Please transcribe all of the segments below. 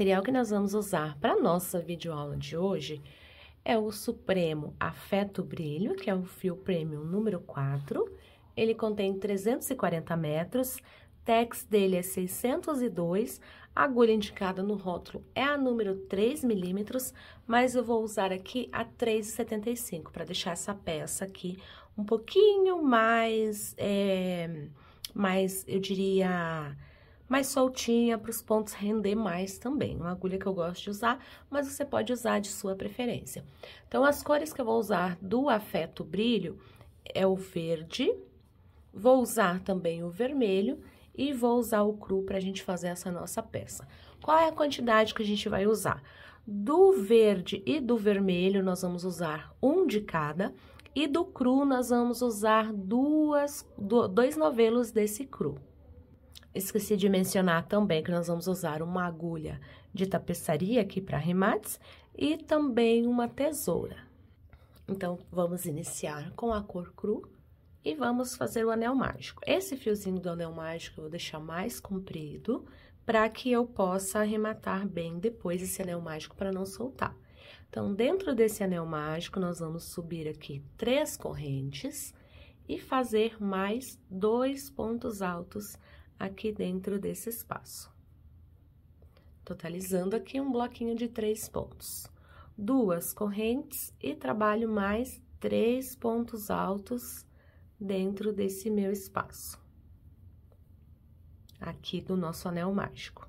material que nós vamos usar para nossa videoaula de hoje é o Supremo Afeto Brilho, que é o fio premium número 4. Ele contém 340 metros, tex dele é 602, a agulha indicada no rótulo é a número 3 milímetros, mas eu vou usar aqui a 3,75 para deixar essa peça aqui um pouquinho mais, é, mais, eu diria, mais soltinha para os pontos render mais também. Uma agulha que eu gosto de usar, mas você pode usar de sua preferência. Então, as cores que eu vou usar do Afeto Brilho é o verde, vou usar também o vermelho e vou usar o cru para a gente fazer essa nossa peça. Qual é a quantidade que a gente vai usar? Do verde e do vermelho, nós vamos usar um de cada, e do cru, nós vamos usar duas, dois novelos desse cru. Esqueci de mencionar também que nós vamos usar uma agulha de tapeçaria aqui para remates e também uma tesoura. Então, vamos iniciar com a cor cru e vamos fazer o anel mágico. Esse fiozinho do anel mágico eu vou deixar mais comprido para que eu possa arrematar bem depois esse anel mágico para não soltar. Então, dentro desse anel mágico, nós vamos subir aqui três correntes e fazer mais dois pontos altos aqui dentro desse espaço. Totalizando aqui um bloquinho de três pontos. Duas correntes e trabalho mais três pontos altos dentro desse meu espaço. Aqui do nosso anel mágico.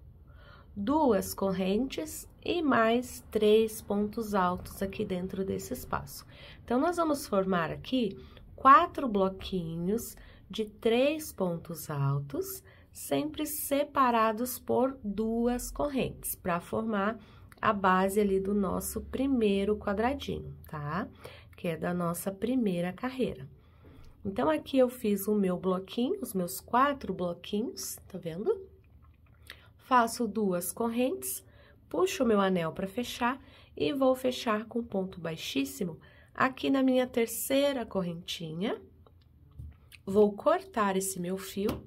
Duas correntes e mais três pontos altos aqui dentro desse espaço. Então, nós vamos formar aqui quatro bloquinhos de três pontos altos sempre separados por duas correntes, para formar a base ali do nosso primeiro quadradinho, tá? Que é da nossa primeira carreira. Então, aqui eu fiz o meu bloquinho, os meus quatro bloquinhos, tá vendo? Faço duas correntes, puxo o meu anel para fechar e vou fechar com ponto baixíssimo aqui na minha terceira correntinha. Vou cortar esse meu fio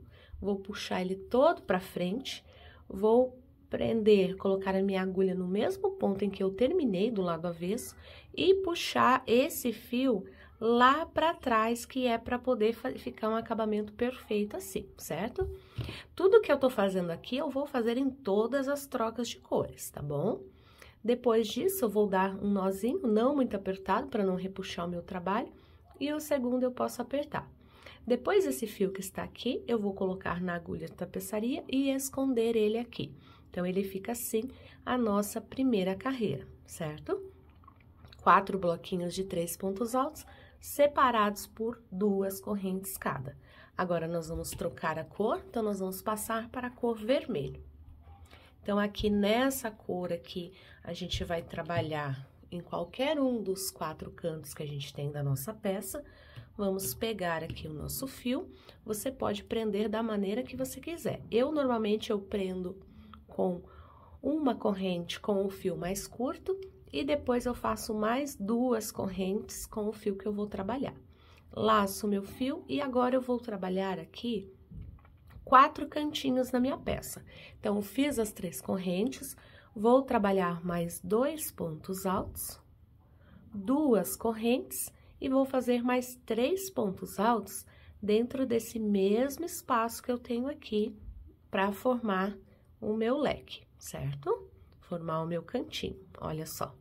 vou puxar ele todo para frente, vou prender, colocar a minha agulha no mesmo ponto em que eu terminei do lado avesso e puxar esse fio lá para trás, que é para poder ficar um acabamento perfeito assim, certo? Tudo que eu tô fazendo aqui, eu vou fazer em todas as trocas de cores, tá bom? Depois disso, eu vou dar um nozinho, não muito apertado, para não repuxar o meu trabalho, e o segundo eu posso apertar. Depois desse fio que está aqui, eu vou colocar na agulha de tapeçaria e esconder ele aqui. Então, ele fica assim a nossa primeira carreira, certo? Quatro bloquinhos de três pontos altos, separados por duas correntes cada. Agora, nós vamos trocar a cor, então, nós vamos passar para a cor vermelho. Então, aqui nessa cor aqui, a gente vai trabalhar em qualquer um dos quatro cantos que a gente tem da nossa peça, Vamos pegar aqui o nosso fio, você pode prender da maneira que você quiser. Eu, normalmente, eu prendo com uma corrente com o fio mais curto e depois eu faço mais duas correntes com o fio que eu vou trabalhar. Laço meu fio e agora eu vou trabalhar aqui quatro cantinhos na minha peça. Então, fiz as três correntes, vou trabalhar mais dois pontos altos, duas correntes e vou fazer mais três pontos altos dentro desse mesmo espaço que eu tenho aqui para formar o meu leque, certo? Formar o meu cantinho, olha só.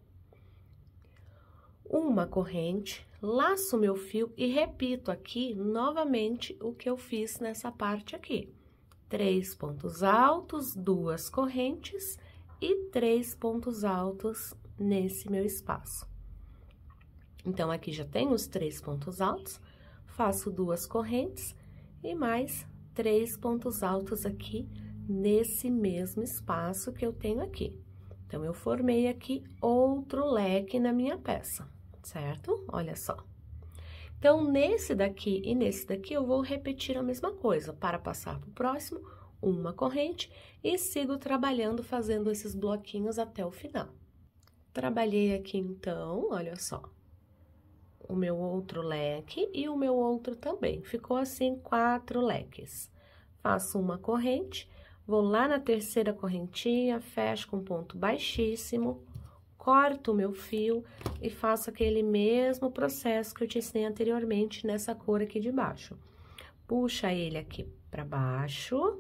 Uma corrente, laço meu fio e repito aqui novamente o que eu fiz nessa parte aqui. Três pontos altos, duas correntes e três pontos altos nesse meu espaço. Então, aqui já tenho os três pontos altos, faço duas correntes e mais três pontos altos aqui nesse mesmo espaço que eu tenho aqui. Então, eu formei aqui outro leque na minha peça, certo? Olha só. Então, nesse daqui e nesse daqui, eu vou repetir a mesma coisa. Para passar para o próximo, uma corrente e sigo trabalhando fazendo esses bloquinhos até o final. Trabalhei aqui, então, olha só, o meu outro leque e o meu outro também. Ficou assim quatro leques. Faço uma corrente, vou lá na terceira correntinha, fecho com ponto baixíssimo, corto o meu fio e faço aquele mesmo processo que eu te ensinei anteriormente nessa cor aqui de baixo. Puxa ele aqui para baixo,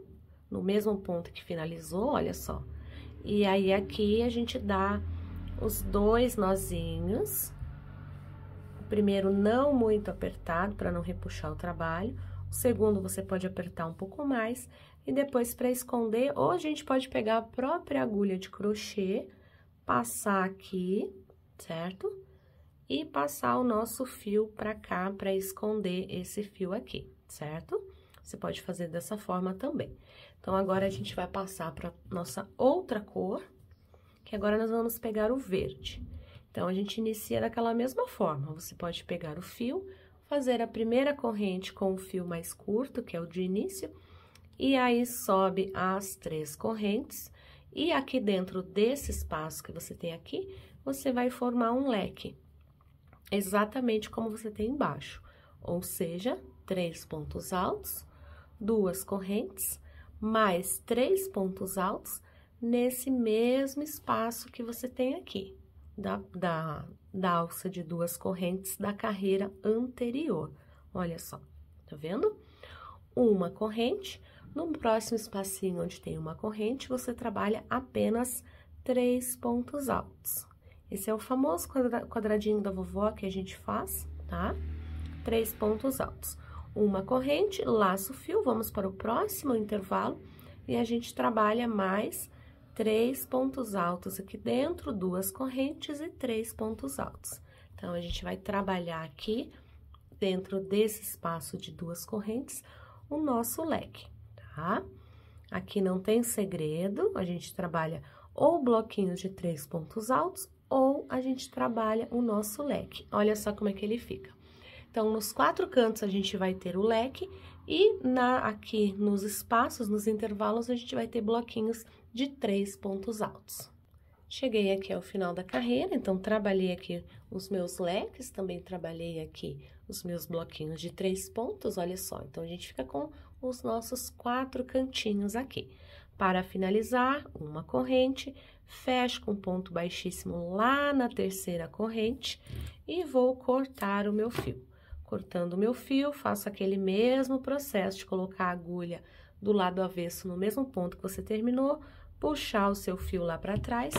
no mesmo ponto que finalizou, olha só. E aí, aqui, a gente dá os dois nozinhos primeiro não muito apertado para não repuxar o trabalho, o segundo você pode apertar um pouco mais e depois para esconder, ou a gente pode pegar a própria agulha de crochê, passar aqui, certo? E passar o nosso fio para cá para esconder esse fio aqui, certo? Você pode fazer dessa forma também. Então, agora a gente vai passar para nossa outra cor, que agora nós vamos pegar o verde. Então, a gente inicia daquela mesma forma. Você pode pegar o fio, fazer a primeira corrente com o fio mais curto, que é o de início, e aí sobe as três correntes. E aqui dentro desse espaço que você tem aqui, você vai formar um leque, exatamente como você tem embaixo. Ou seja, três pontos altos, duas correntes, mais três pontos altos nesse mesmo espaço que você tem aqui da, da, da alça de duas correntes da carreira anterior. Olha só, tá vendo? Uma corrente, no próximo espacinho onde tem uma corrente, você trabalha apenas três pontos altos. Esse é o famoso quadradinho da vovó que a gente faz, tá? Três pontos altos. Uma corrente, laço fio, vamos para o próximo intervalo e a gente trabalha mais três pontos altos aqui dentro, duas correntes e três pontos altos. Então, a gente vai trabalhar aqui, dentro desse espaço de duas correntes, o nosso leque, tá? Aqui não tem segredo, a gente trabalha ou bloquinhos de três pontos altos ou a gente trabalha o nosso leque. Olha só como é que ele fica. Então, nos quatro cantos a gente vai ter o leque e na, aqui nos espaços, nos intervalos, a gente vai ter bloquinhos de três pontos altos. Cheguei aqui ao final da carreira, então trabalhei aqui os meus leques, também trabalhei aqui os meus bloquinhos de três pontos, olha só. Então, a gente fica com os nossos quatro cantinhos aqui. Para finalizar, uma corrente, fecho com ponto baixíssimo lá na terceira corrente e vou cortar o meu fio. Cortando o meu fio, faço aquele mesmo processo de colocar a agulha do lado avesso no mesmo ponto que você terminou, puxar o seu fio lá para trás,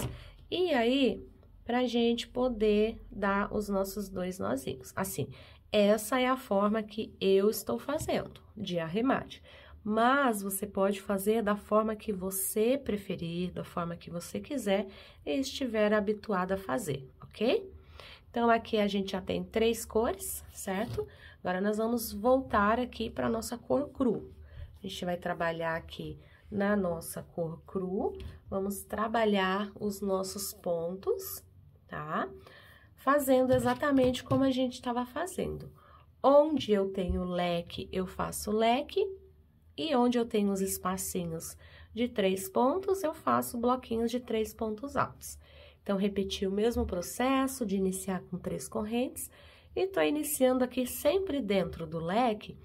e aí, pra gente poder dar os nossos dois nozinhos. Assim, essa é a forma que eu estou fazendo de arremate. Mas você pode fazer da forma que você preferir, da forma que você quiser e estiver habituado a fazer, ok? Então, aqui a gente já tem três cores, certo? Agora, nós vamos voltar aqui para nossa cor cru. A gente vai trabalhar aqui na nossa cor cru, vamos trabalhar os nossos pontos, tá? Fazendo exatamente como a gente estava fazendo. Onde eu tenho leque, eu faço leque, e onde eu tenho os espacinhos de três pontos, eu faço bloquinhos de três pontos altos. Então, repeti o mesmo processo de iniciar com três correntes, e tô iniciando aqui sempre dentro do leque,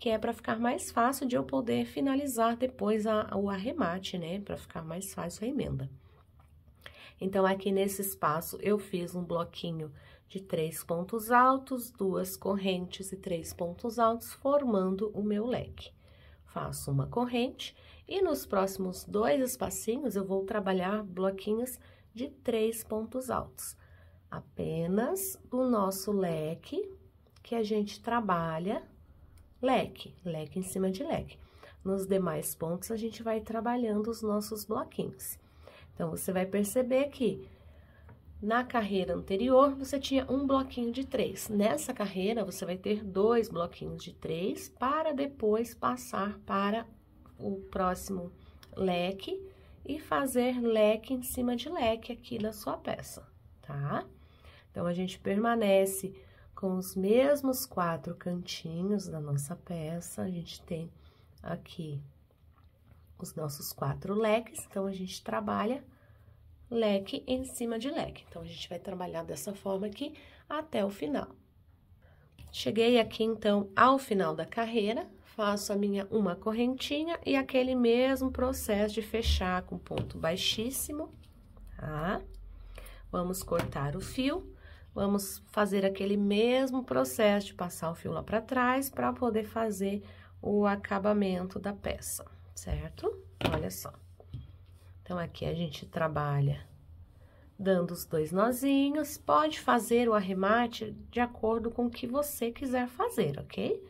que é para ficar mais fácil de eu poder finalizar depois a, o arremate, né? Para ficar mais fácil a emenda. Então, aqui nesse espaço, eu fiz um bloquinho de três pontos altos, duas correntes e três pontos altos, formando o meu leque. Faço uma corrente e nos próximos dois espacinhos, eu vou trabalhar bloquinhos de três pontos altos. Apenas o nosso leque, que a gente trabalha leque, leque em cima de leque. Nos demais pontos, a gente vai trabalhando os nossos bloquinhos. Então, você vai perceber que na carreira anterior, você tinha um bloquinho de três. Nessa carreira, você vai ter dois bloquinhos de três para depois passar para o próximo leque e fazer leque em cima de leque aqui na sua peça, tá? Então, a gente permanece com os mesmos quatro cantinhos da nossa peça, a gente tem aqui os nossos quatro leques, então, a gente trabalha leque em cima de leque. Então, a gente vai trabalhar dessa forma aqui até o final. Cheguei aqui, então, ao final da carreira, faço a minha uma correntinha e aquele mesmo processo de fechar com ponto baixíssimo, tá? Vamos cortar o fio Vamos fazer aquele mesmo processo de passar o fio lá para trás para poder fazer o acabamento da peça, certo? Olha só. Então, aqui a gente trabalha dando os dois nozinhos. Pode fazer o arremate de acordo com o que você quiser fazer, ok?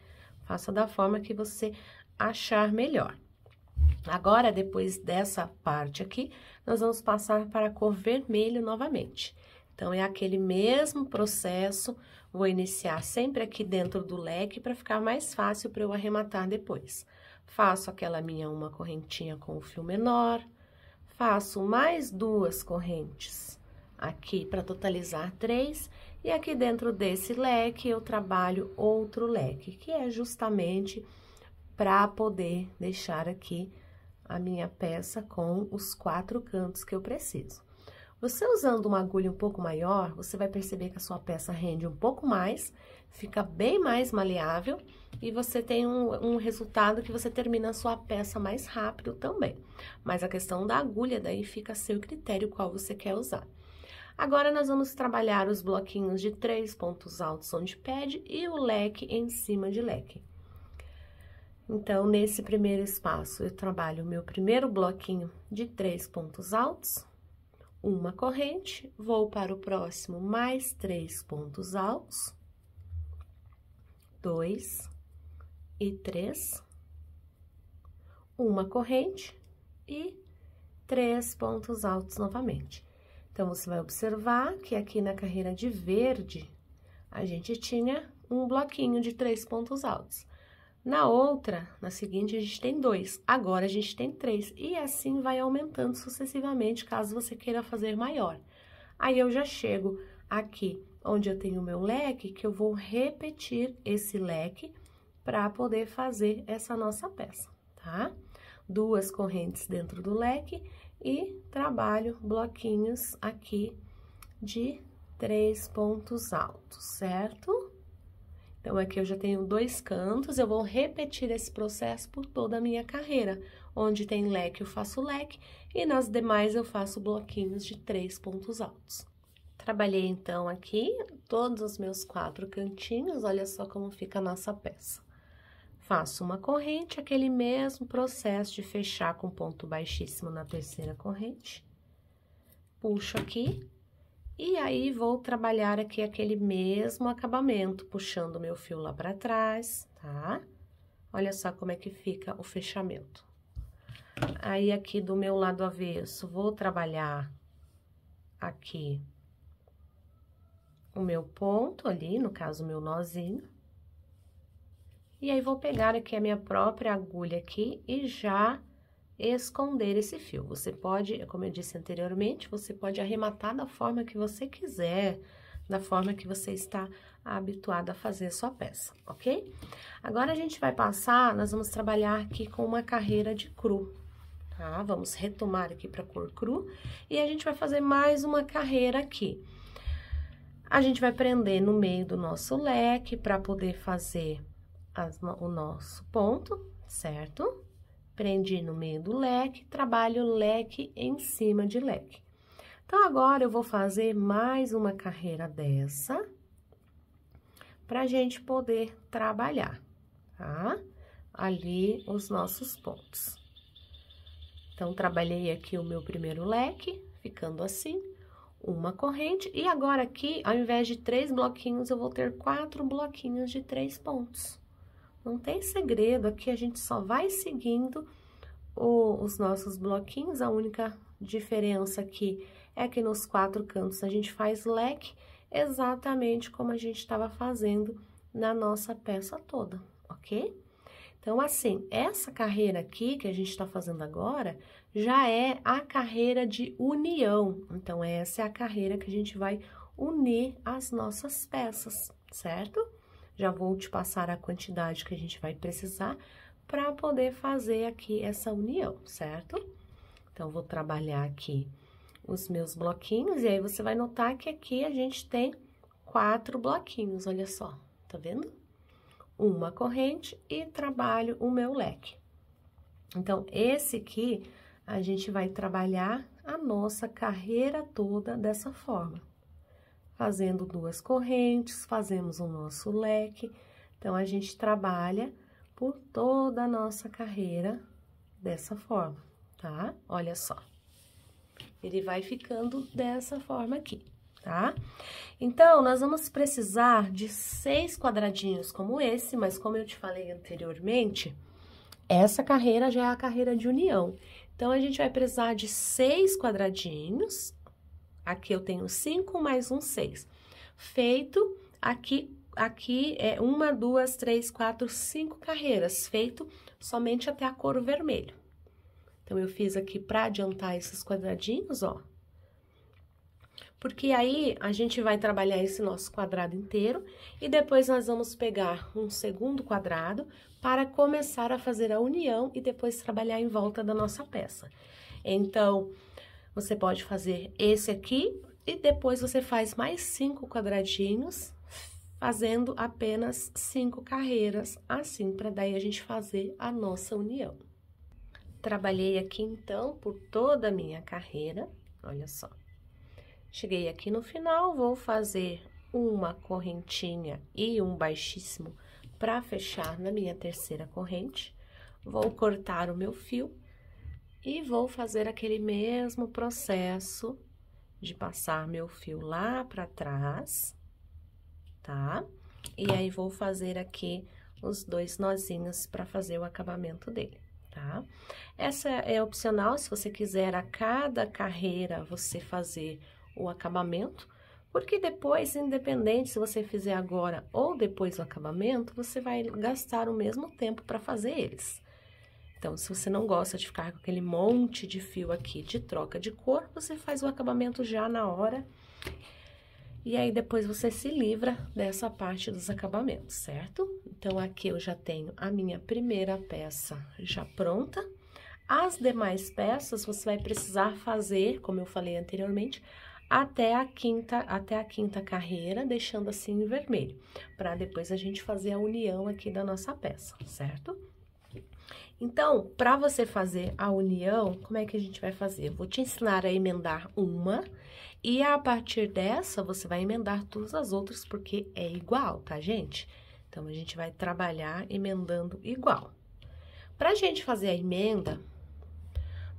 Faça da forma que você achar melhor. Agora, depois dessa parte aqui, nós vamos passar para a cor vermelho novamente. Então, é aquele mesmo processo, vou iniciar sempre aqui dentro do leque para ficar mais fácil para eu arrematar depois. Faço aquela minha uma correntinha com o fio menor, faço mais duas correntes aqui para totalizar três, e aqui dentro desse leque eu trabalho outro leque, que é justamente para poder deixar aqui a minha peça com os quatro cantos que eu preciso. Você usando uma agulha um pouco maior, você vai perceber que a sua peça rende um pouco mais, fica bem mais maleável e você tem um, um resultado que você termina a sua peça mais rápido também. Mas a questão da agulha daí fica a seu critério qual você quer usar. Agora, nós vamos trabalhar os bloquinhos de três pontos altos onde pede e o leque em cima de leque. Então, nesse primeiro espaço, eu trabalho o meu primeiro bloquinho de três pontos altos uma corrente, vou para o próximo mais três pontos altos, dois e três, uma corrente e três pontos altos novamente. Então, você vai observar que aqui na carreira de verde, a gente tinha um bloquinho de três pontos altos. Na outra, na seguinte, a gente tem dois. Agora, a gente tem três. E assim vai aumentando sucessivamente, caso você queira fazer maior. Aí, eu já chego aqui, onde eu tenho o meu leque, que eu vou repetir esse leque para poder fazer essa nossa peça, tá? Duas correntes dentro do leque e trabalho bloquinhos aqui de três pontos altos, certo? Então, aqui é eu já tenho dois cantos, eu vou repetir esse processo por toda a minha carreira. Onde tem leque, eu faço leque, e nas demais eu faço bloquinhos de três pontos altos. Trabalhei, então, aqui todos os meus quatro cantinhos, olha só como fica a nossa peça. Faço uma corrente, aquele mesmo processo de fechar com ponto baixíssimo na terceira corrente. Puxo aqui, e aí, vou trabalhar aqui aquele mesmo acabamento, puxando meu fio lá para trás, tá? Olha só como é que fica o fechamento. Aí, aqui do meu lado avesso, vou trabalhar aqui o meu ponto ali, no caso, o meu nozinho. E aí, vou pegar aqui a minha própria agulha aqui e já esconder esse fio. Você pode, como eu disse anteriormente, você pode arrematar da forma que você quiser, da forma que você está habituado a fazer a sua peça, ok? Agora, a gente vai passar, nós vamos trabalhar aqui com uma carreira de cru, tá? Vamos retomar aqui para cor cru e a gente vai fazer mais uma carreira aqui. A gente vai prender no meio do nosso leque para poder fazer as, o nosso ponto, certo? prendi no meio do leque, trabalho leque em cima de leque. Então, agora eu vou fazer mais uma carreira dessa, pra gente poder trabalhar, tá? Ali os nossos pontos. Então, trabalhei aqui o meu primeiro leque, ficando assim, uma corrente. E agora aqui, ao invés de três bloquinhos, eu vou ter quatro bloquinhos de três pontos. Não tem segredo, aqui a gente só vai seguindo o, os nossos bloquinhos, a única diferença aqui é que nos quatro cantos a gente faz leque exatamente como a gente estava fazendo na nossa peça toda, ok? Então, assim, essa carreira aqui que a gente está fazendo agora já é a carreira de união. Então, essa é a carreira que a gente vai unir as nossas peças, certo? já vou te passar a quantidade que a gente vai precisar para poder fazer aqui essa união, certo? Então, vou trabalhar aqui os meus bloquinhos, e aí você vai notar que aqui a gente tem quatro bloquinhos, olha só, tá vendo? Uma corrente e trabalho o meu leque. Então, esse aqui, a gente vai trabalhar a nossa carreira toda dessa forma fazendo duas correntes, fazemos o nosso leque. Então, a gente trabalha por toda a nossa carreira dessa forma, tá? Olha só. Ele vai ficando dessa forma aqui, tá? Então, nós vamos precisar de seis quadradinhos como esse, mas como eu te falei anteriormente, essa carreira já é a carreira de união. Então, a gente vai precisar de seis quadradinhos, Aqui eu tenho 5 mais um 6. Feito, aqui, aqui é uma, duas, três, quatro, cinco carreiras. Feito somente até a cor vermelho. Então, eu fiz aqui para adiantar esses quadradinhos, ó. Porque aí, a gente vai trabalhar esse nosso quadrado inteiro e depois nós vamos pegar um segundo quadrado para começar a fazer a união e depois trabalhar em volta da nossa peça. Então, você pode fazer esse aqui e depois você faz mais cinco quadradinhos, fazendo apenas cinco carreiras, assim, para daí a gente fazer a nossa união. Trabalhei aqui, então, por toda a minha carreira, olha só. Cheguei aqui no final, vou fazer uma correntinha e um baixíssimo para fechar na minha terceira corrente. Vou cortar o meu fio e vou fazer aquele mesmo processo de passar meu fio lá para trás, tá? E aí, vou fazer aqui os dois nozinhos para fazer o acabamento dele, tá? Essa é opcional, se você quiser a cada carreira você fazer o acabamento, porque depois, independente se você fizer agora ou depois do acabamento, você vai gastar o mesmo tempo para fazer eles. Então, se você não gosta de ficar com aquele monte de fio aqui de troca de cor, você faz o acabamento já na hora. E aí, depois você se livra dessa parte dos acabamentos, certo? Então, aqui eu já tenho a minha primeira peça já pronta. As demais peças, você vai precisar fazer, como eu falei anteriormente, até a quinta, até a quinta carreira, deixando assim em vermelho, para depois a gente fazer a união aqui da nossa peça, certo? Então, para você fazer a união, como é que a gente vai fazer? Eu vou te ensinar a emendar uma e a partir dessa você vai emendar todas as outras porque é igual, tá, gente? Então, a gente vai trabalhar emendando igual. Para a gente fazer a emenda,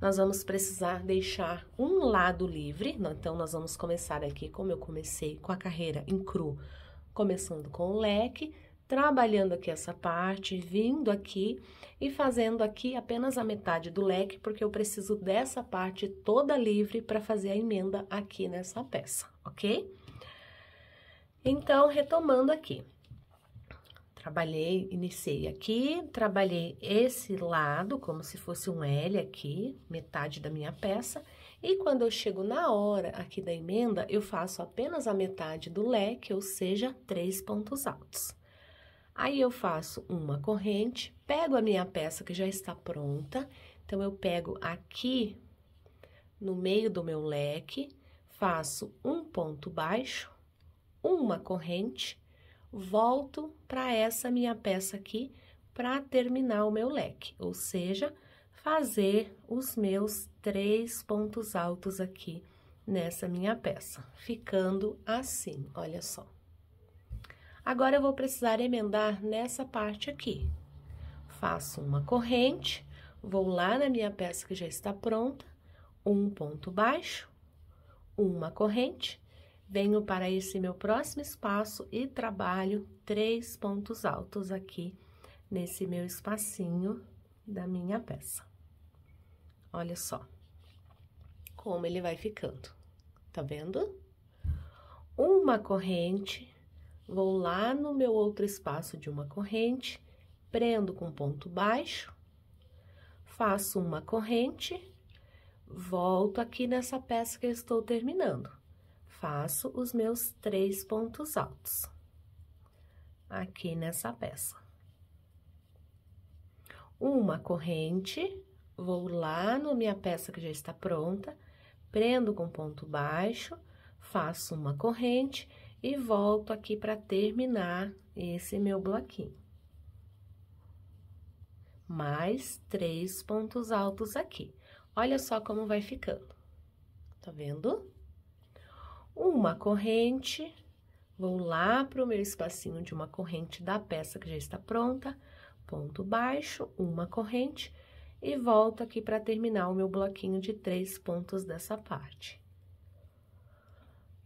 nós vamos precisar deixar um lado livre. Então, nós vamos começar aqui, como eu comecei com a carreira em cru, começando com o leque, trabalhando aqui essa parte, vindo aqui e fazendo aqui apenas a metade do leque, porque eu preciso dessa parte toda livre para fazer a emenda aqui nessa peça, ok? Então, retomando aqui. Trabalhei, iniciei aqui, trabalhei esse lado como se fosse um L aqui, metade da minha peça, e quando eu chego na hora aqui da emenda, eu faço apenas a metade do leque, ou seja, três pontos altos. Aí eu faço uma corrente, pego a minha peça que já está pronta, então eu pego aqui no meio do meu leque, faço um ponto baixo, uma corrente, volto para essa minha peça aqui para terminar o meu leque, ou seja, fazer os meus três pontos altos aqui nessa minha peça, ficando assim, olha só. Agora, eu vou precisar emendar nessa parte aqui. Faço uma corrente, vou lá na minha peça que já está pronta, um ponto baixo, uma corrente, venho para esse meu próximo espaço e trabalho três pontos altos aqui nesse meu espacinho da minha peça. Olha só como ele vai ficando, tá vendo? Uma corrente, vou lá no meu outro espaço de uma corrente, prendo com ponto baixo, faço uma corrente, volto aqui nessa peça que eu estou terminando, faço os meus três pontos altos aqui nessa peça. Uma corrente, vou lá na minha peça que já está pronta, prendo com ponto baixo, faço uma corrente e volto aqui para terminar esse meu bloquinho. Mais três pontos altos aqui. Olha só como vai ficando. Tá vendo? Uma corrente, vou lá pro meu espacinho de uma corrente da peça que já está pronta, ponto baixo, uma corrente, e volto aqui para terminar o meu bloquinho de três pontos dessa parte.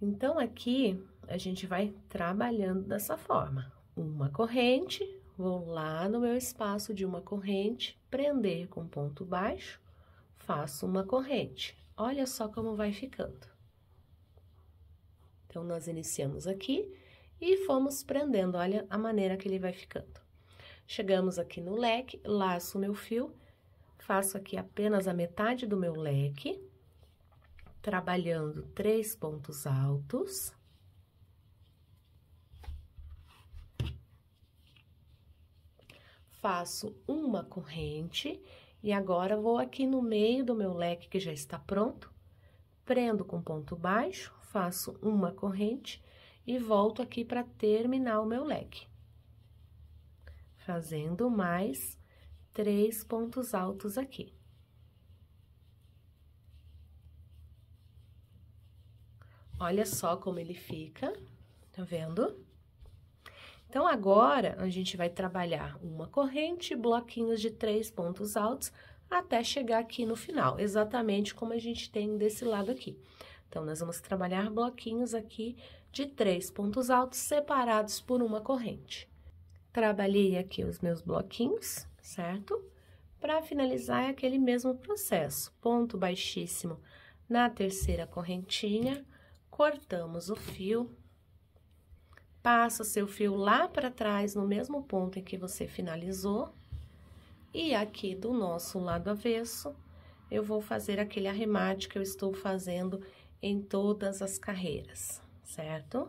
Então, aqui, a gente vai trabalhando dessa forma. Uma corrente, vou lá no meu espaço de uma corrente, prender com ponto baixo, faço uma corrente. Olha só como vai ficando. Então, nós iniciamos aqui e fomos prendendo, olha a maneira que ele vai ficando. Chegamos aqui no leque, laço meu fio, faço aqui apenas a metade do meu leque, trabalhando três pontos altos, faço uma corrente e agora vou aqui no meio do meu leque que já está pronto, prendo com ponto baixo, faço uma corrente e volto aqui para terminar o meu leque. Fazendo mais três pontos altos aqui. Olha só como ele fica, tá vendo? Então, agora a gente vai trabalhar uma corrente, bloquinhos de três pontos altos até chegar aqui no final, exatamente como a gente tem desse lado aqui. Então, nós vamos trabalhar bloquinhos aqui de três pontos altos separados por uma corrente. Trabalhei aqui os meus bloquinhos, certo? Para finalizar, é aquele mesmo processo. Ponto baixíssimo na terceira correntinha, cortamos o fio, passa seu fio lá para trás no mesmo ponto em que você finalizou. E aqui do nosso lado avesso, eu vou fazer aquele arremate que eu estou fazendo em todas as carreiras, certo?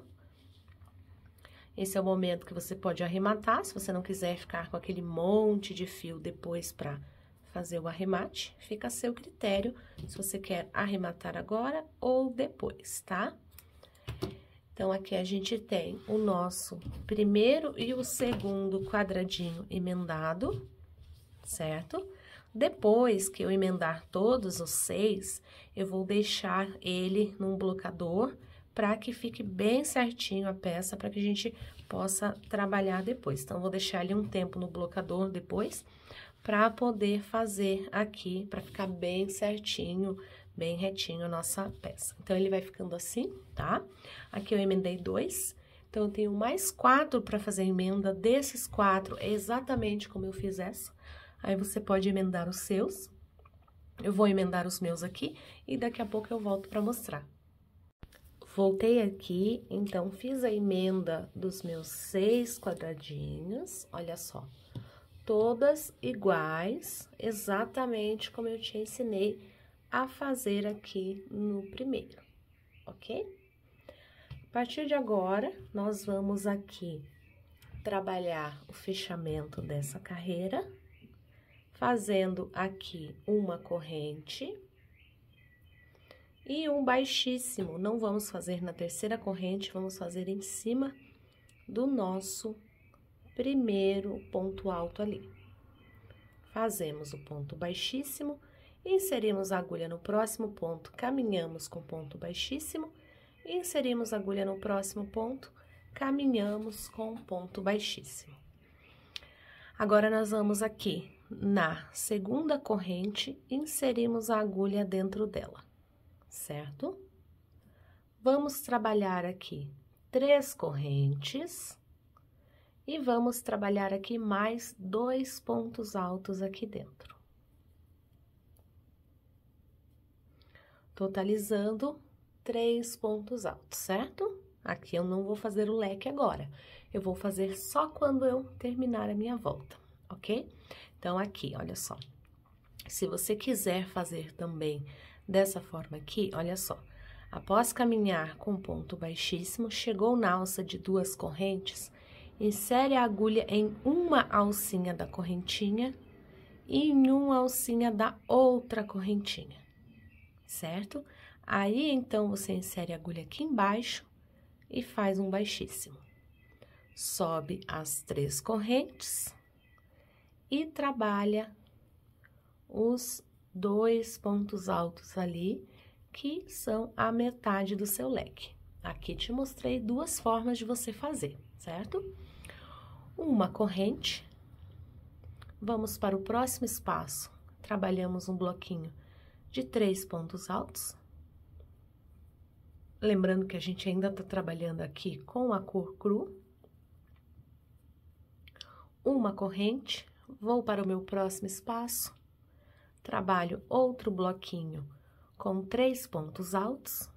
Esse é o momento que você pode arrematar, se você não quiser ficar com aquele monte de fio depois para fazer o arremate, fica a seu critério se você quer arrematar agora ou depois, tá? Tá? Então, aqui a gente tem o nosso primeiro e o segundo quadradinho emendado, certo? Depois que eu emendar todos os seis, eu vou deixar ele num blocador para que fique bem certinho a peça, para que a gente possa trabalhar depois. Então, vou deixar ele um tempo no blocador depois, para poder fazer aqui, para ficar bem certinho bem retinho a nossa peça. Então, ele vai ficando assim, tá? Aqui eu emendei dois, então eu tenho mais quatro para fazer a emenda desses quatro, é exatamente como eu fiz essa. Aí você pode emendar os seus, eu vou emendar os meus aqui e daqui a pouco eu volto para mostrar. Voltei aqui, então fiz a emenda dos meus seis quadradinhos, olha só. Todas iguais, exatamente como eu te ensinei a fazer aqui no primeiro, ok? A partir de agora, nós vamos aqui trabalhar o fechamento dessa carreira, fazendo aqui uma corrente e um baixíssimo. Não vamos fazer na terceira corrente, vamos fazer em cima do nosso primeiro ponto alto ali. Fazemos o ponto baixíssimo inserimos a agulha no próximo ponto, caminhamos com ponto baixíssimo, inserimos a agulha no próximo ponto, caminhamos com ponto baixíssimo. Agora, nós vamos aqui na segunda corrente, inserimos a agulha dentro dela, certo? Vamos trabalhar aqui três correntes e vamos trabalhar aqui mais dois pontos altos aqui dentro. totalizando três pontos altos, certo? Aqui eu não vou fazer o leque agora, eu vou fazer só quando eu terminar a minha volta, ok? Então, aqui, olha só. Se você quiser fazer também dessa forma aqui, olha só. Após caminhar com ponto baixíssimo, chegou na alça de duas correntes, insere a agulha em uma alcinha da correntinha e em uma alcinha da outra correntinha certo? Aí então você insere a agulha aqui embaixo e faz um baixíssimo. Sobe as três correntes e trabalha os dois pontos altos ali, que são a metade do seu leque. Aqui te mostrei duas formas de você fazer, certo? Uma corrente. Vamos para o próximo espaço. Trabalhamos um bloquinho de três pontos altos. Lembrando que a gente ainda está trabalhando aqui com a cor cru. Uma corrente, vou para o meu próximo espaço, trabalho outro bloquinho com três pontos altos.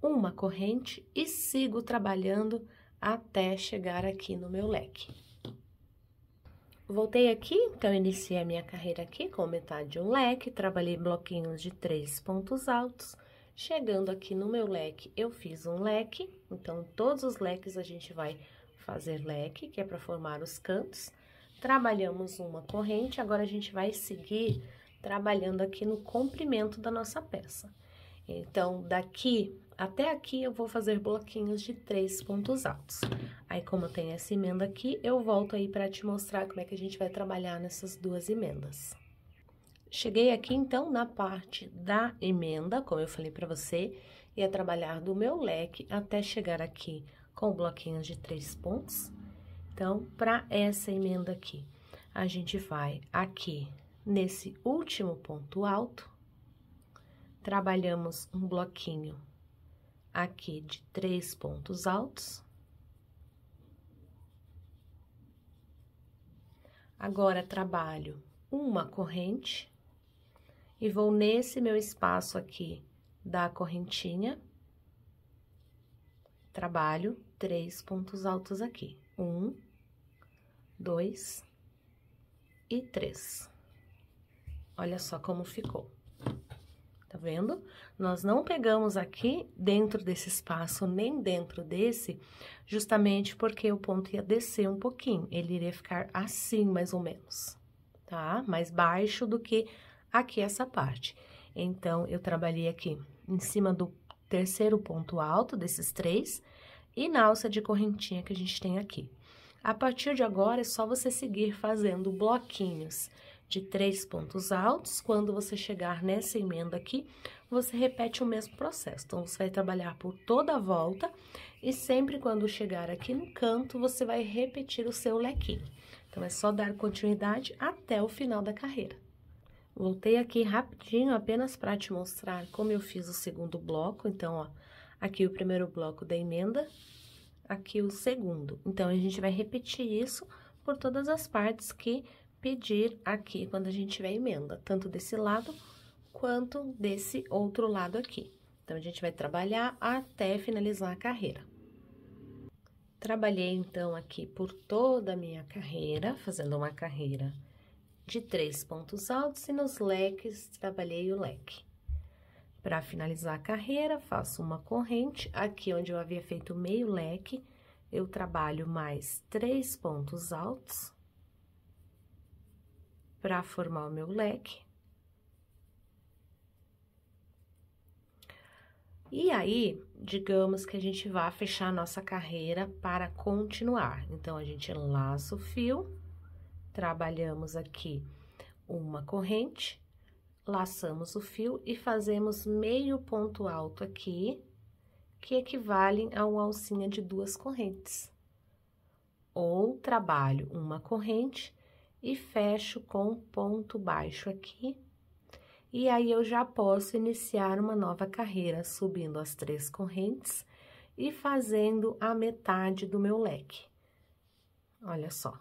Uma corrente e sigo trabalhando até chegar aqui no meu leque. Voltei aqui, então iniciei a minha carreira aqui com metade de um leque, trabalhei bloquinhos de três pontos altos. Chegando aqui no meu leque, eu fiz um leque, então todos os leques a gente vai fazer leque, que é para formar os cantos. Trabalhamos uma corrente, agora a gente vai seguir trabalhando aqui no comprimento da nossa peça. Então, daqui até aqui eu vou fazer bloquinhos de três pontos altos. Aí, como tem essa emenda aqui, eu volto aí para te mostrar como é que a gente vai trabalhar nessas duas emendas. Cheguei aqui, então, na parte da emenda, como eu falei para você, ia é trabalhar do meu leque até chegar aqui com bloquinhos de três pontos. Então, para essa emenda aqui, a gente vai aqui nesse último ponto alto, trabalhamos um bloquinho aqui de três pontos altos. Agora, trabalho uma corrente e vou nesse meu espaço aqui da correntinha, trabalho três pontos altos aqui. Um, dois e três. Olha só como ficou tá vendo? Nós não pegamos aqui dentro desse espaço, nem dentro desse, justamente porque o ponto ia descer um pouquinho, ele iria ficar assim, mais ou menos, tá? Mais baixo do que aqui essa parte. Então, eu trabalhei aqui em cima do terceiro ponto alto desses três e na alça de correntinha que a gente tem aqui. A partir de agora, é só você seguir fazendo bloquinhos de três pontos altos. Quando você chegar nessa emenda aqui, você repete o mesmo processo. Então, você vai trabalhar por toda a volta e sempre quando chegar aqui no canto, você vai repetir o seu lequinho. Então, é só dar continuidade até o final da carreira. Voltei aqui rapidinho, apenas para te mostrar como eu fiz o segundo bloco. Então, ó, aqui o primeiro bloco da emenda, aqui o segundo. Então, a gente vai repetir isso por todas as partes que pedir aqui quando a gente tiver emenda, tanto desse lado quanto desse outro lado aqui. Então, a gente vai trabalhar até finalizar a carreira. Trabalhei, então, aqui por toda a minha carreira, fazendo uma carreira de três pontos altos e nos leques, trabalhei o leque. Para finalizar a carreira, faço uma corrente, aqui onde eu havia feito meio leque, eu trabalho mais três pontos altos para formar o meu leque. E aí, digamos que a gente vá fechar a nossa carreira para continuar. Então, a gente laça o fio, trabalhamos aqui uma corrente, laçamos o fio e fazemos meio ponto alto aqui, que equivalem a uma alcinha de duas correntes. Ou trabalho uma corrente e fecho com ponto baixo aqui. E aí, eu já posso iniciar uma nova carreira subindo as três correntes e fazendo a metade do meu leque. Olha só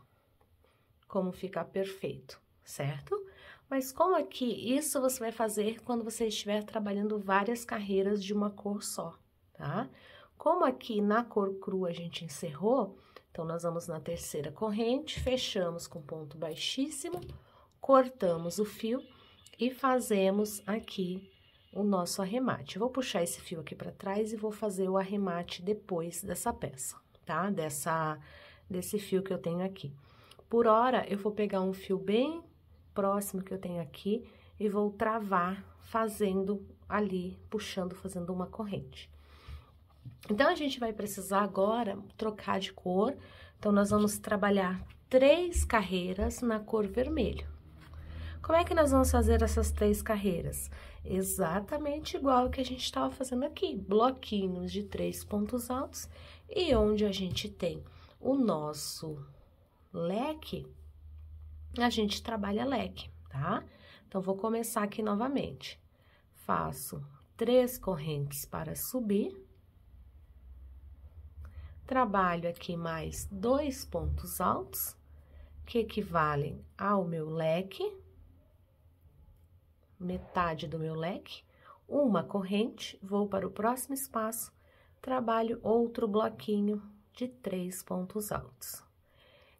como fica perfeito, certo? Mas como aqui, isso você vai fazer quando você estiver trabalhando várias carreiras de uma cor só, tá? Como aqui na cor crua a gente encerrou, então, nós vamos na terceira corrente, fechamos com ponto baixíssimo, cortamos o fio e fazemos aqui o nosso arremate. Eu vou puxar esse fio aqui para trás e vou fazer o arremate depois dessa peça, tá? Dessa, desse fio que eu tenho aqui. Por hora, eu vou pegar um fio bem próximo que eu tenho aqui e vou travar fazendo ali, puxando, fazendo uma corrente. Então, a gente vai precisar agora trocar de cor. Então, nós vamos trabalhar três carreiras na cor vermelho. Como é que nós vamos fazer essas três carreiras? Exatamente igual que a gente estava fazendo aqui, bloquinhos de três pontos altos e onde a gente tem o nosso leque, a gente trabalha leque, tá? Então, vou começar aqui novamente. Faço três correntes para subir Trabalho aqui mais dois pontos altos, que equivalem ao meu leque, metade do meu leque, uma corrente, vou para o próximo espaço, trabalho outro bloquinho de três pontos altos.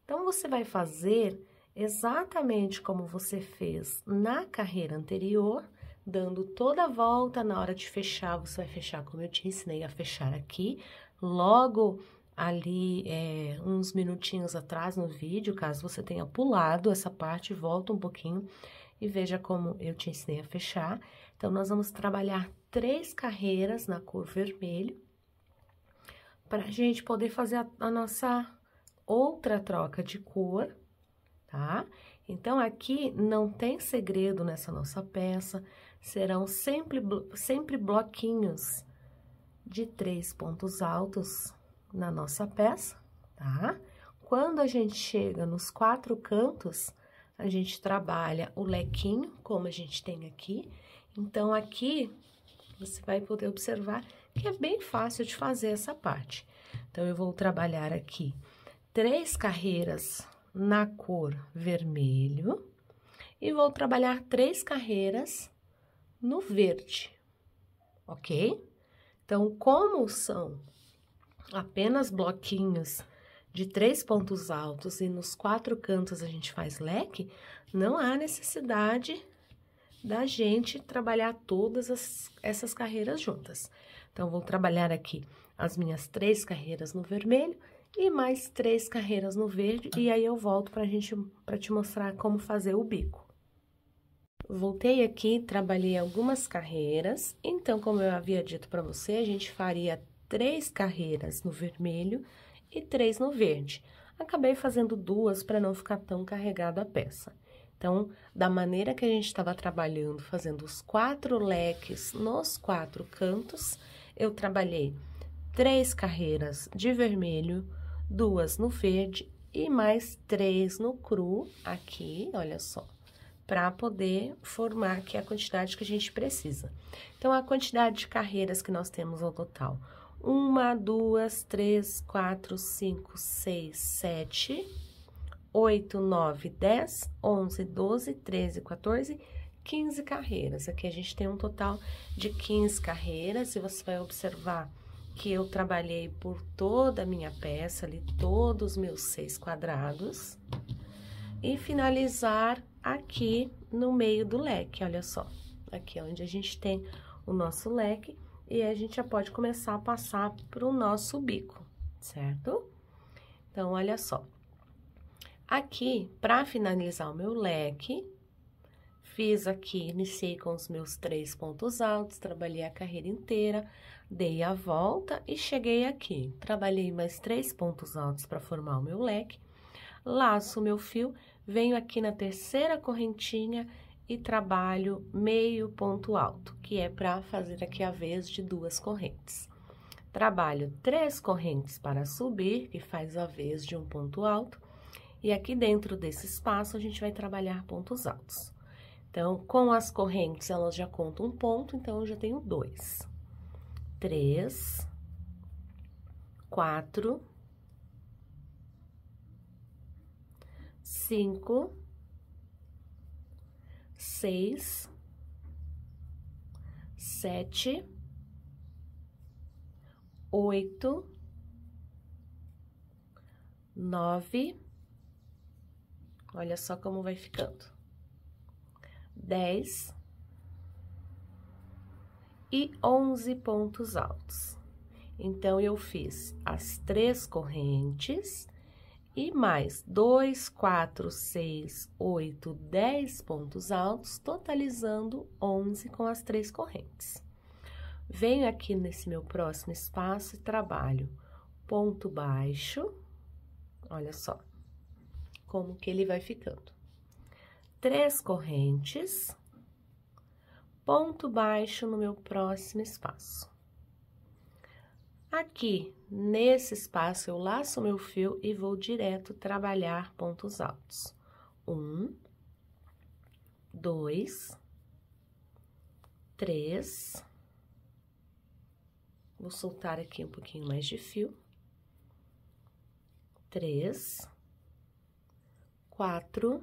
Então, você vai fazer exatamente como você fez na carreira anterior, dando toda a volta, na hora de fechar, você vai fechar como eu te ensinei a fechar aqui, logo ali é, uns minutinhos atrás no vídeo, caso você tenha pulado essa parte, volta um pouquinho e veja como eu te ensinei a fechar. Então, nós vamos trabalhar três carreiras na cor vermelho, para a gente poder fazer a, a nossa outra troca de cor, tá? Então, aqui não tem segredo nessa nossa peça, serão sempre, sempre bloquinhos, de três pontos altos na nossa peça, tá? Quando a gente chega nos quatro cantos, a gente trabalha o lequinho, como a gente tem aqui. Então, aqui, você vai poder observar que é bem fácil de fazer essa parte. Então, eu vou trabalhar aqui três carreiras na cor vermelho e vou trabalhar três carreiras no verde, ok? Então, como são apenas bloquinhos de três pontos altos e nos quatro cantos a gente faz leque, não há necessidade da gente trabalhar todas as, essas carreiras juntas. Então, vou trabalhar aqui as minhas três carreiras no vermelho e mais três carreiras no verde, tá. e aí eu volto para gente, te mostrar como fazer o bico voltei aqui, trabalhei algumas carreiras. Então, como eu havia dito para você, a gente faria três carreiras no vermelho e três no verde. Acabei fazendo duas para não ficar tão carregada a peça. Então, da maneira que a gente estava trabalhando, fazendo os quatro leques nos quatro cantos, eu trabalhei três carreiras de vermelho, duas no verde e mais três no cru aqui, olha só para poder formar aqui é a quantidade que a gente precisa. Então, a quantidade de carreiras que nós temos no total. Uma, duas, três, quatro, cinco, seis, sete, oito, nove, dez, onze, doze, treze, quatorze, quinze carreiras. Aqui a gente tem um total de 15 carreiras, e você vai observar que eu trabalhei por toda a minha peça ali, todos os meus seis quadrados. E finalizar aqui no meio do leque, olha só. Aqui é onde a gente tem o nosso leque e a gente já pode começar a passar para o nosso bico, certo? Então, olha só. Aqui, para finalizar o meu leque, fiz aqui, iniciei com os meus três pontos altos, trabalhei a carreira inteira, dei a volta e cheguei aqui. Trabalhei mais três pontos altos para formar o meu leque, laço o meu fio venho aqui na terceira correntinha e trabalho meio ponto alto, que é para fazer aqui a vez de duas correntes. Trabalho três correntes para subir, que faz a vez de um ponto alto, e aqui dentro desse espaço a gente vai trabalhar pontos altos. Então, com as correntes, elas já contam um ponto, então, eu já tenho dois. Três, quatro, cinco, seis, sete, oito, nove. Olha só como vai ficando. Dez e onze pontos altos. Então, eu fiz as três correntes e mais 2, 4, 6, 8, 10 pontos altos, totalizando 11 com as três correntes. Venho aqui nesse meu próximo espaço e trabalho ponto baixo, olha só como que ele vai ficando. Três correntes, ponto baixo no meu próximo espaço. Aqui, nesse espaço, eu laço meu fio e vou direto trabalhar pontos altos. Um, dois, três. Vou soltar aqui um pouquinho mais de fio. Três, quatro,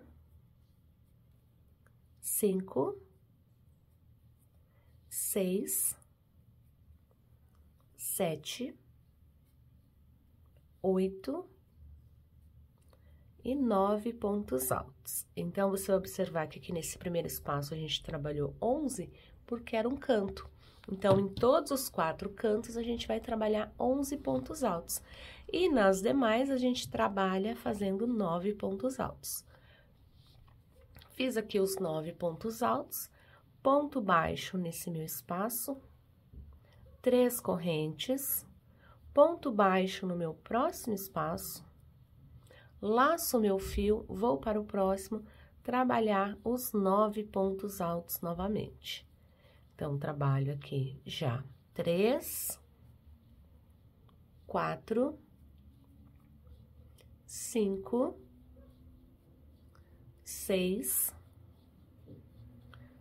cinco, seis, sete, oito e nove pontos altos. Então, você vai observar que aqui nesse primeiro espaço a gente trabalhou onze, porque era um canto. Então, em todos os quatro cantos, a gente vai trabalhar 11 pontos altos. E nas demais, a gente trabalha fazendo 9 pontos altos. Fiz aqui os 9 pontos altos, ponto baixo nesse meu espaço, três correntes, ponto baixo no meu próximo espaço, laço meu fio, vou para o próximo, trabalhar os nove pontos altos novamente. Então, trabalho aqui já três, quatro, cinco, seis,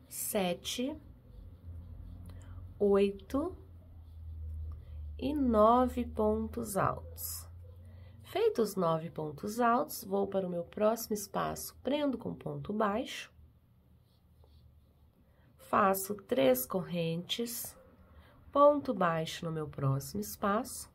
sete, oito, e nove pontos altos. Feitos os nove pontos altos, vou para o meu próximo espaço, prendo com ponto baixo, faço três correntes, ponto baixo no meu próximo espaço,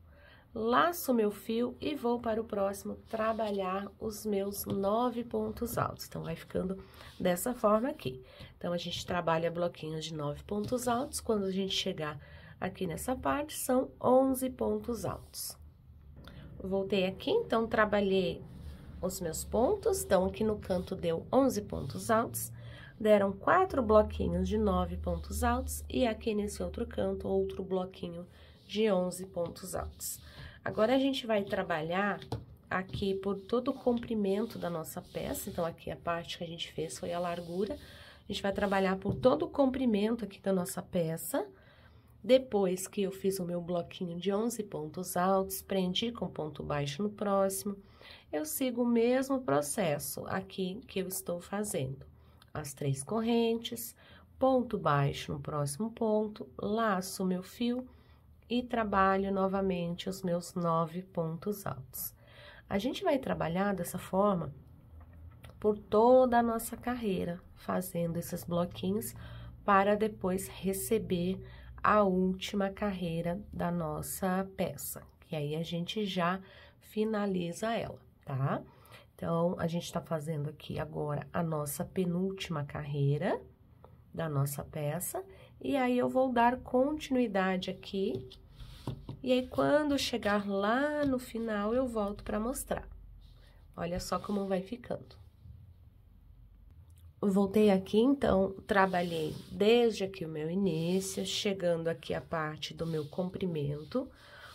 laço meu fio e vou para o próximo trabalhar os meus nove pontos altos. Então, vai ficando dessa forma aqui. Então, a gente trabalha bloquinhos de nove pontos altos, quando a gente chegar aqui nessa parte, são 11 pontos altos. Voltei aqui, então, trabalhei os meus pontos, então, aqui no canto deu 11 pontos altos, deram quatro bloquinhos de 9 pontos altos, e aqui nesse outro canto, outro bloquinho de 11 pontos altos. Agora, a gente vai trabalhar aqui por todo o comprimento da nossa peça, então, aqui a parte que a gente fez foi a largura, a gente vai trabalhar por todo o comprimento aqui da nossa peça, depois que eu fiz o meu bloquinho de 11 pontos altos, prendi com ponto baixo no próximo, eu sigo o mesmo processo aqui que eu estou fazendo. As três correntes, ponto baixo no próximo ponto, laço meu fio e trabalho novamente os meus nove pontos altos. A gente vai trabalhar dessa forma por toda a nossa carreira, fazendo esses bloquinhos para depois receber a última carreira da nossa peça, que aí a gente já finaliza ela, tá? Então, a gente tá fazendo aqui agora a nossa penúltima carreira da nossa peça, e aí eu vou dar continuidade aqui, e aí quando chegar lá no final eu volto pra mostrar. Olha só como vai ficando voltei aqui, então, trabalhei desde aqui o meu início, chegando aqui a parte do meu comprimento.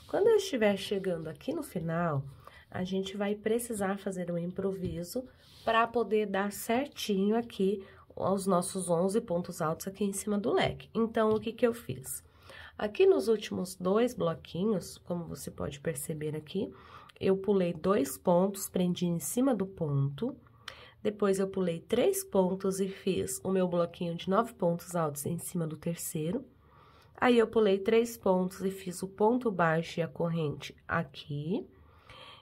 Quando eu estiver chegando aqui no final, a gente vai precisar fazer um improviso para poder dar certinho aqui os nossos 11 pontos altos aqui em cima do leque. Então, o que que eu fiz? Aqui nos últimos dois bloquinhos, como você pode perceber aqui, eu pulei dois pontos, prendi em cima do ponto depois eu pulei três pontos e fiz o meu bloquinho de nove pontos altos em cima do terceiro. Aí, eu pulei três pontos e fiz o ponto baixo e a corrente aqui.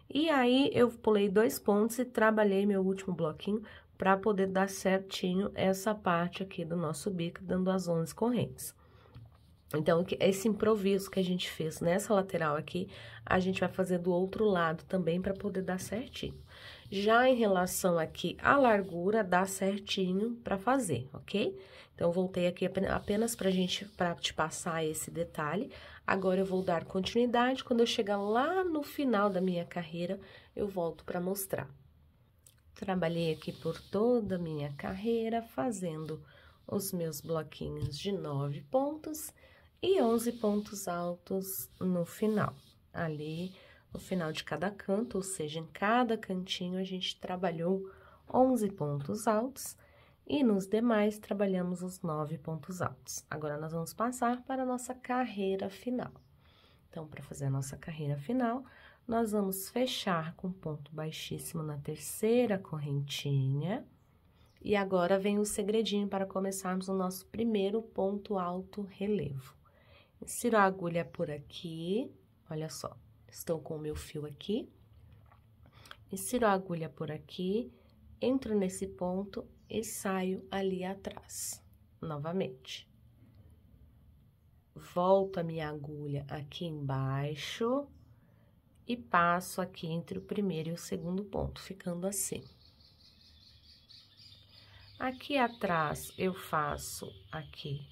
E aí, eu pulei dois pontos e trabalhei meu último bloquinho para poder dar certinho essa parte aqui do nosso bico, dando as 11 correntes. Então, então esse improviso que a gente fez nessa lateral aqui, a gente vai fazer do outro lado também para poder dar certinho. Já em relação aqui à largura, dá certinho para fazer, ok? Então, voltei aqui apenas pra gente, pra te passar esse detalhe. Agora, eu vou dar continuidade. Quando eu chegar lá no final da minha carreira, eu volto para mostrar. Trabalhei aqui por toda a minha carreira, fazendo os meus bloquinhos de nove pontos e 11 pontos altos no final. Ali, no final de cada canto, ou seja, em cada cantinho, a gente trabalhou 11 pontos altos e nos demais trabalhamos os 9 pontos altos. Agora, nós vamos passar para a nossa carreira final. Então, para fazer a nossa carreira final, nós vamos fechar com ponto baixíssimo na terceira correntinha. E agora vem o segredinho para começarmos o nosso primeiro ponto alto relevo. Insiro a agulha por aqui, olha só, estou com o meu fio aqui. Insiro a agulha por aqui, entro nesse ponto e saio ali atrás, novamente. Volto a minha agulha aqui embaixo e passo aqui entre o primeiro e o segundo ponto, ficando assim. Aqui atrás, eu faço aqui,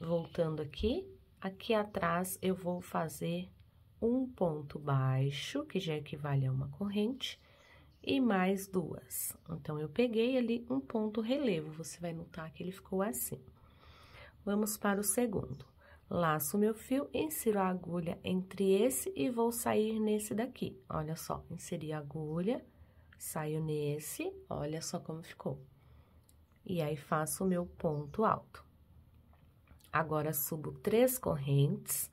voltando aqui, Aqui atrás, eu vou fazer um ponto baixo, que já equivale a uma corrente, e mais duas. Então, eu peguei ali um ponto relevo, você vai notar que ele ficou assim. Vamos para o segundo. Laço meu fio, insiro a agulha entre esse e vou sair nesse daqui. Olha só, inseri a agulha, saio nesse, olha só como ficou. E aí, faço o meu ponto alto. Agora, subo três correntes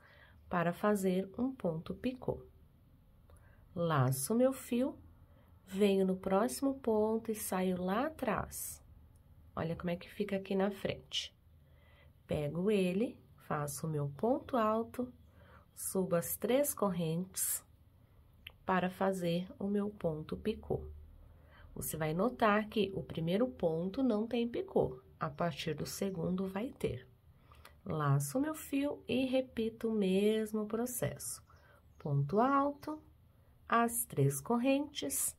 para fazer um ponto picô. Laço meu fio, venho no próximo ponto e saio lá atrás. Olha como é que fica aqui na frente. Pego ele, faço o meu ponto alto, subo as três correntes para fazer o meu ponto picô. Você vai notar que o primeiro ponto não tem picô, a partir do segundo vai ter laço meu fio e repito o mesmo processo. Ponto alto, as três correntes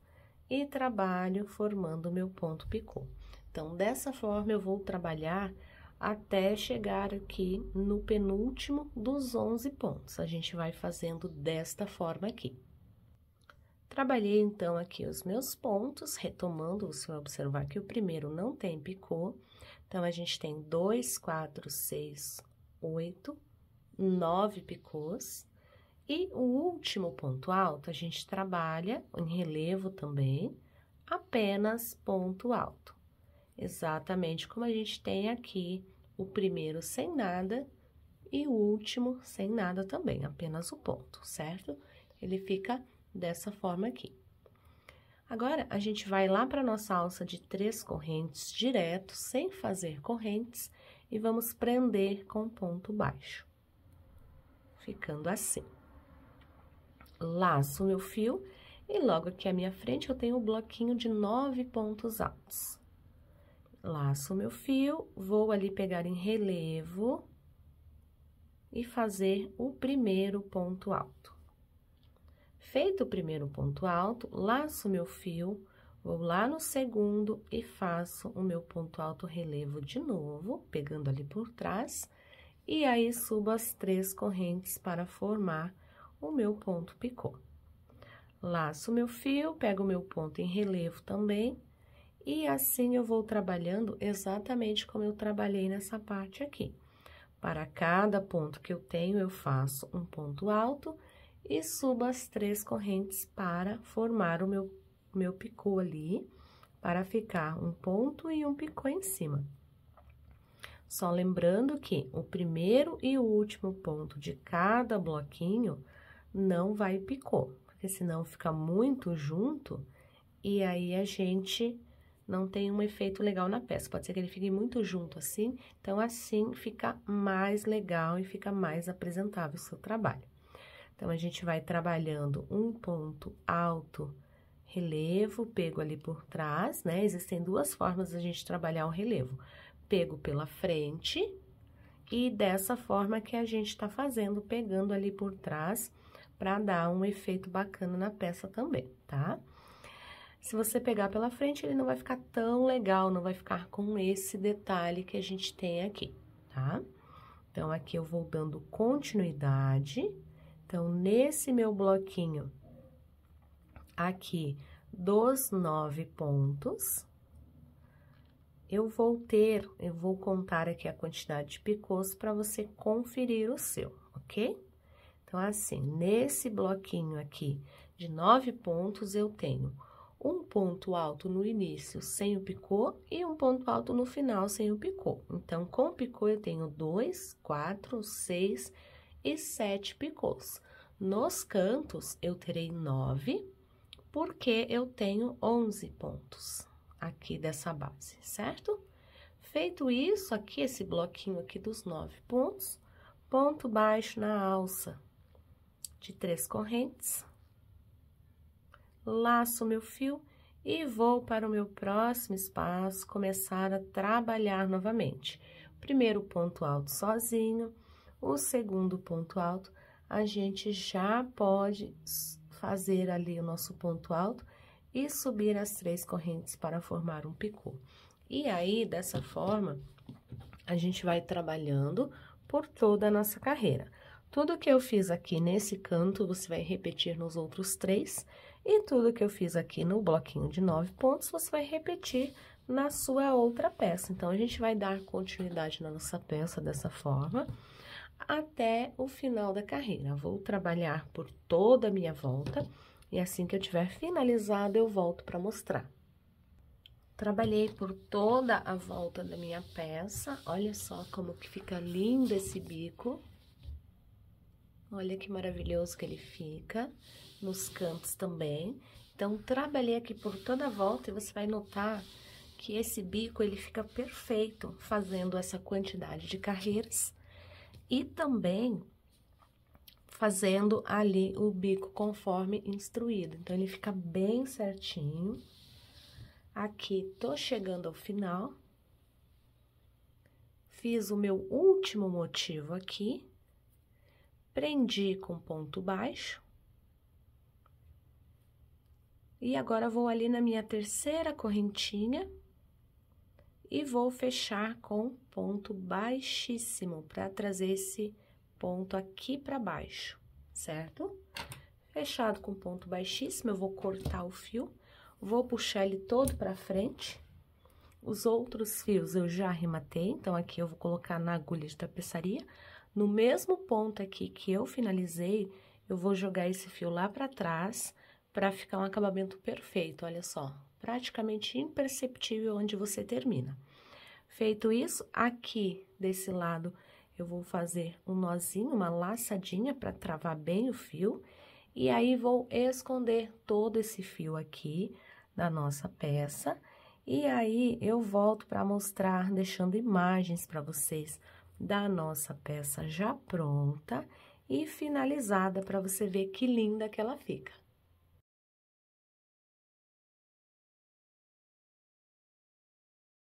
e trabalho formando meu ponto picô. Então, dessa forma, eu vou trabalhar até chegar aqui no penúltimo dos 11 pontos. A gente vai fazendo desta forma aqui. Trabalhei, então, aqui os meus pontos, retomando, você vai observar que o primeiro não tem picô, então, a gente tem 2, 4, 6, 8, 9 picôs. E o último ponto alto, a gente trabalha em relevo também, apenas ponto alto. Exatamente como a gente tem aqui o primeiro sem nada e o último sem nada também, apenas o ponto, certo? Ele fica dessa forma aqui. Agora, a gente vai lá para nossa alça de três correntes direto, sem fazer correntes, e vamos prender com ponto baixo. Ficando assim. Laço meu fio e logo aqui à minha frente eu tenho o um bloquinho de nove pontos altos. Laço meu fio, vou ali pegar em relevo e fazer o primeiro ponto alto. Feito o primeiro ponto alto, laço meu fio, vou lá no segundo e faço o meu ponto alto relevo de novo, pegando ali por trás, e aí subo as três correntes para formar o meu ponto picô. Laço meu fio, pego meu ponto em relevo também, e assim eu vou trabalhando exatamente como eu trabalhei nessa parte aqui. Para cada ponto que eu tenho, eu faço um ponto alto e subo as três correntes para formar o meu, meu picô ali, para ficar um ponto e um picô em cima. Só lembrando que o primeiro e o último ponto de cada bloquinho não vai picô, porque senão fica muito junto e aí a gente não tem um efeito legal na peça. Pode ser que ele fique muito junto assim, então assim fica mais legal e fica mais apresentável o seu trabalho. Então, a gente vai trabalhando um ponto alto, relevo, pego ali por trás, né? Existem duas formas a gente trabalhar o relevo. Pego pela frente e dessa forma que a gente tá fazendo, pegando ali por trás para dar um efeito bacana na peça também, tá? Se você pegar pela frente, ele não vai ficar tão legal, não vai ficar com esse detalhe que a gente tem aqui, tá? Então, aqui eu vou dando continuidade então, nesse meu bloquinho aqui dos nove pontos, eu vou ter, eu vou contar aqui a quantidade de picôs para você conferir o seu, ok? Então, assim, nesse bloquinho aqui de nove pontos, eu tenho um ponto alto no início sem o picô e um ponto alto no final sem o picô. Então, com o picô, eu tenho dois, quatro, seis, e sete picôs. Nos cantos, eu terei nove, porque eu tenho onze pontos aqui dessa base, certo? Feito isso, aqui, esse bloquinho aqui dos nove pontos, ponto baixo na alça de três correntes, laço meu fio e vou para o meu próximo espaço começar a trabalhar novamente. Primeiro ponto alto sozinho, o segundo ponto alto, a gente já pode fazer ali o nosso ponto alto e subir as três correntes para formar um picô. E aí, dessa forma, a gente vai trabalhando por toda a nossa carreira. Tudo que eu fiz aqui nesse canto, você vai repetir nos outros três, e tudo que eu fiz aqui no bloquinho de nove pontos, você vai repetir na sua outra peça. Então, a gente vai dar continuidade na nossa peça dessa forma até o final da carreira. Vou trabalhar por toda a minha volta e assim que eu tiver finalizado, eu volto para mostrar. Trabalhei por toda a volta da minha peça. Olha só como que fica lindo esse bico. Olha que maravilhoso que ele fica. Nos cantos também. Então, trabalhei aqui por toda a volta e você vai notar que esse bico, ele fica perfeito fazendo essa quantidade de carreiras e também fazendo ali o bico conforme instruído. Então, ele fica bem certinho. Aqui, tô chegando ao final. Fiz o meu último motivo aqui. Prendi com ponto baixo. E agora, vou ali na minha terceira correntinha e vou fechar com ponto baixíssimo para trazer esse ponto aqui para baixo, certo? Fechado com ponto baixíssimo, eu vou cortar o fio, vou puxar ele todo para frente. Os outros fios eu já arrematei, então aqui eu vou colocar na agulha de tapeçaria. No mesmo ponto aqui que eu finalizei, eu vou jogar esse fio lá para trás para ficar um acabamento perfeito, olha só. Praticamente imperceptível onde você termina. Feito isso, aqui desse lado eu vou fazer um nozinho, uma laçadinha para travar bem o fio. E aí, vou esconder todo esse fio aqui da nossa peça. E aí, eu volto para mostrar, deixando imagens para vocês da nossa peça já pronta e finalizada, para você ver que linda que ela fica.